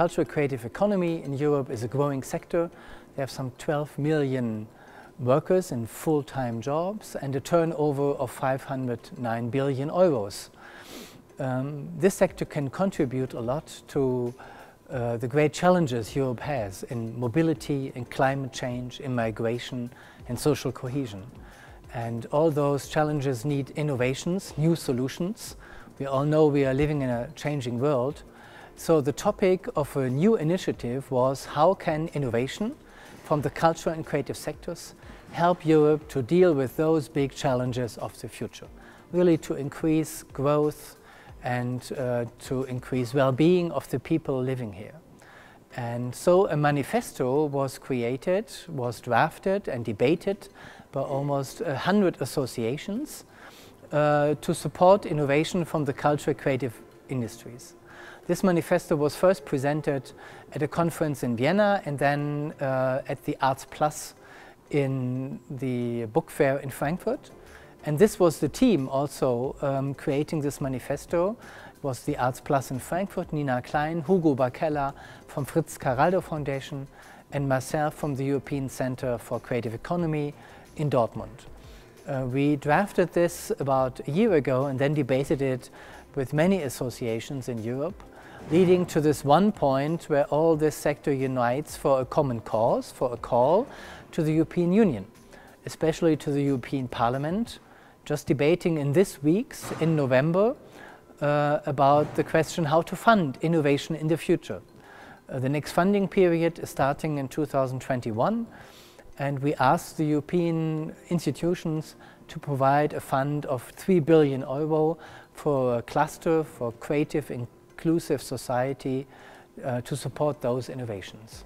cultural creative economy in Europe is a growing sector. They have some 12 million workers in full-time jobs and a turnover of 509 billion euros. Um, this sector can contribute a lot to uh, the great challenges Europe has in mobility, in climate change, in migration and social cohesion. And all those challenges need innovations, new solutions. We all know we are living in a changing world so the topic of a new initiative was how can innovation from the cultural and creative sectors help Europe to deal with those big challenges of the future? Really to increase growth and uh, to increase well-being of the people living here. And so a manifesto was created, was drafted and debated by almost 100 associations uh, to support innovation from the cultural creative industries. This manifesto was first presented at a conference in Vienna and then uh, at the Arts Plus in the book fair in Frankfurt. And this was the team also um, creating this manifesto. It was the Arts Plus in Frankfurt, Nina Klein, Hugo Bakella from Fritz Caraldo Foundation, and myself from the European Center for Creative Economy in Dortmund. Uh, we drafted this about a year ago and then debated it with many associations in Europe, leading to this one point where all this sector unites for a common cause, for a call to the European Union, especially to the European Parliament, just debating in this week's, in November, uh, about the question how to fund innovation in the future. Uh, the next funding period is starting in 2021 and we ask the European institutions to provide a fund of 3 billion euro for a cluster for creative inclusive society uh, to support those innovations.